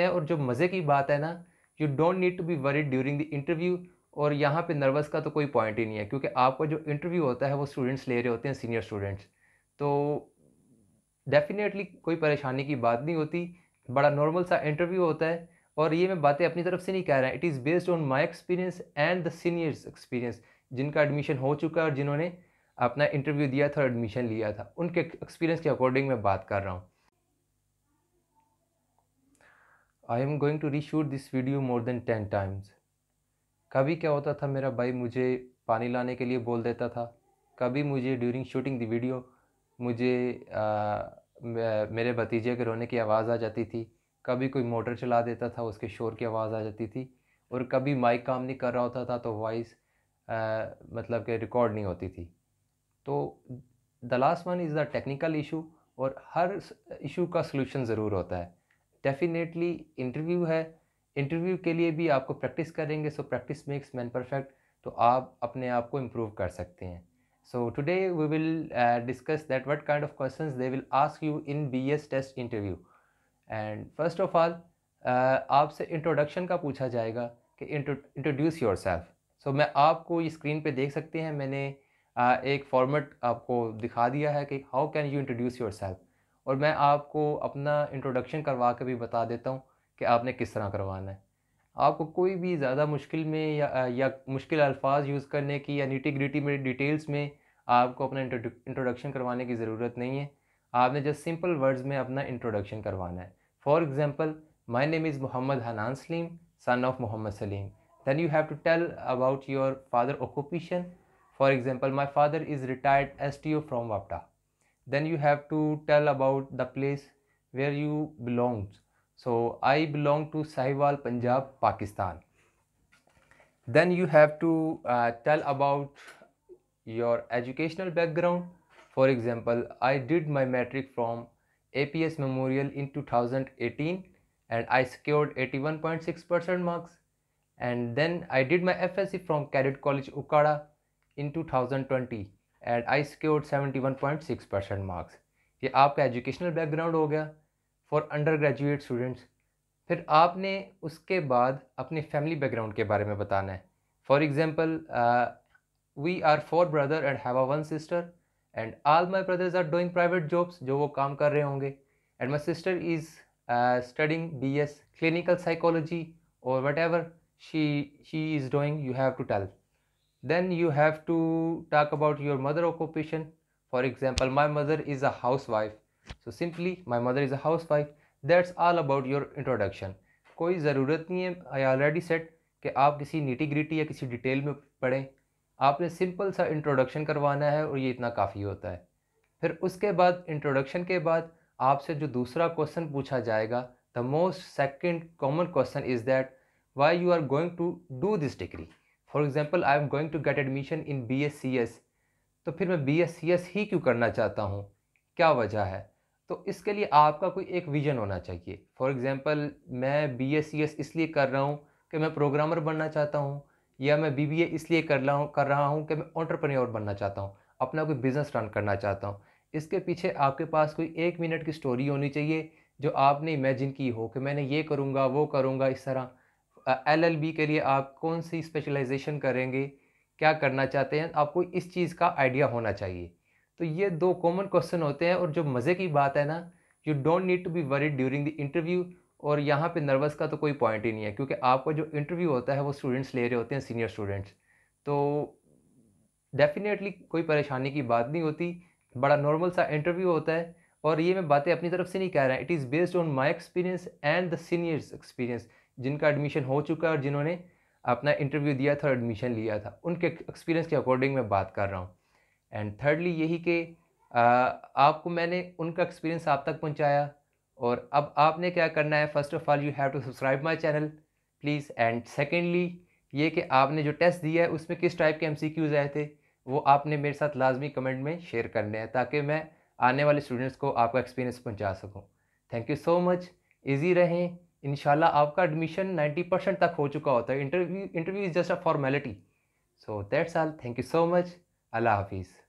है और जो मज़े की बात है ना you don't need to be worried during the interview और यहाँ पे नर्वस का तो कोई पॉइंट ही नहीं है क्योंकि आपका जो इंटरव्यू होता है वो स्टूडेंट्स ले रहे होते हैं सीनियर स्टूडेंट्स तो डेफिनेटली कोई परेशानी की बात नहीं होती बड़ा नॉर्मल सा इंटरव्यू होता है और ये मैं बातें अपनी तरफ से नहीं कह रहा it is based on my experience and the seniors experience जिनका एडमिशन हो चुका है और जिन्होंने अपना इंटरव्यू दिया था और एडमिशन लिया था उनके एक्सपीरियंस के अकॉर्डिंग मैं बात कर रहा हूँ I am going to reshoot this video more than ten times कभी क्या होता था मेरा भाई मुझे पानी लाने के लिए बोल देता था कभी मुझे ड्यूरिंग शूटिंग द वीडियो मुझे आ, मेरे भतीजे के रोने की आवाज़ आ जाती थी कभी कोई मोटर चला देता था उसके शोर की आवाज़ आ जाती थी और कभी माइक काम नहीं कर रहा होता था तो वॉइस मतलब कि रिकॉर्ड नहीं होती थी तो the last one is the technical issue और हर इशू का सलूशन ज़रूर होता है डेफिनेटली इंटरव्यू है इंटरव्यू के लिए भी आपको प्रैक्टिस करेंगे so practice makes man perfect तो आप अपने आप को इम्प्रूव कर सकते हैं so today we will discuss that what kind of of they will ask you in BS test interview and first of all आपसे इंट्रोडक्शन का पूछा जाएगा कि इंट्रोड्यूस योर सेल्फ सो मैं आपको ये स्क्रीन पर देख सकते हैं मैंने uh, एक फॉर्मेट आपको दिखा दिया है कि how can you introduce yourself और मैं आपको अपना इंट्रोडक्शन करवा के भी बता देता हूँ कि आपने किस तरह करवाना है आपको कोई भी ज़्यादा मुश्किल में या या मुश्किल अल्फाज यूज़ करने की या नीटी ग्रिटी में डिटेल्स में आपको अपना इंट्रोडक्शन करवाने की ज़रूरत नहीं है आपने जस्ट सिंपल वर्ड्स में अपना इंट्रोडक्शन करवाना है for example my name is Mohammad Hanan Saleem son of Mohammad Saleem then you have to tell about your father occupation for example my father is retired S T O from वापटा then you have to tell about the place where you belong so i belong to sahiwal punjab pakistan then you have to uh, tell about your educational background for example i did my metric from aps memorial in 2018 and i secured 81.6% marks and then i did my fsc from cadet college okada in 2020 and I secured seventy one point six percent marks ये आपका educational background हो गया for under graduate students फिर आपने उसके बाद अपने family background के बारे में बताना है for example we are four brother and have a one sister and all my brothers are doing private jobs जो वो काम कर रहे होंगे and my sister is studying B S clinical psychology और whatever she she is doing you have to tell then you have to talk about your mother occupation for example my mother is a housewife so simply my mother is a housewife that's all about your introduction कोई ज़रूरत नहीं है i already said कि आप किसी neat gritty या किसी detail में पढ़ें आपने सिंपल सा इंट्रोडक्शन करवाना है और ये इतना काफ़ी होता है फिर उसके बाद इंट्रोडक्शन के बाद आपसे जो दूसरा क्वेश्चन पूछा जाएगा the most second common question is that why you are going to do this degree for example I am going to get admission in B S C S तो फिर मैं बी एस सी एस ही क्यों करना चाहता हूँ क्या वजह है तो इसके लिए आपका कोई एक विजन होना चाहिए फॉर एग्ज़ाम्पल मैं बी एस सी एस इसलिए कर रहा हूँ कि मैं प्रोग्रामर बनना चाहता हूँ या मैं बी बी ए इसलिए कर रहा हूँ कर रहा हूँ कि मैं ऑन्टरप्रन्योर बनना चाहता हूँ अपना कोई बिज़नेस रन करना चाहता हूँ इसके पीछे आपके पास कोई एक मिनट की स्टोरी होनी चाहिए जो आपने इमेजिन की हो कि मैंने ये करूँगा वो करूँगा इस तरह एलएलबी के लिए आप कौन सी स्पेशलाइजेशन करेंगे क्या करना चाहते हैं आपको इस चीज़ का आइडिया होना चाहिए तो ये दो कॉमन क्वेश्चन होते हैं और जो मज़े की बात है ना you don't need to be worried during the interview और यहाँ पे नर्वस का तो कोई पॉइंट ही नहीं है क्योंकि आपका जो इंटरव्यू होता है वो स्टूडेंट्स ले रहे होते हैं सीनियर स्टूडेंट्स तो डेफिनेटली कोई परेशानी की बात नहीं होती बड़ा नॉर्मल सा इंटरव्यू होता है और ये मैं बातें अपनी तरफ से नहीं कह रहा it is based on my experience and the seniors experience जिनका एडमिशन हो चुका है और जिन्होंने अपना इंटरव्यू दिया था और एडमिशन लिया था उनके एक्सपीरियंस के अकॉर्डिंग मैं बात कर रहा हूँ एंड थर्डली यही कि आपको मैंने उनका एक्सपीरियंस आप तक पहुँचाया और अब आपने क्या करना है first of all you have to subscribe my channel please and secondly ये कि आपने जो टेस्ट दिया है उसमें किस टाइप के एम सी क्यूज़ आए थे वो आपने मेरे साथ लाजमी कमेंट में शेयर करने हैं ताकि मैं आने वाले स्टूडेंट्स को आपका एक्सपीरियंस पहुंचा सकूं thank you so much easy रहें इनशाला आपका एडमिशन नाइन्टी परसेंट तक हो चुका होता है interview interview is just a formality so that's all thank you so much अल्लाह हाफिज़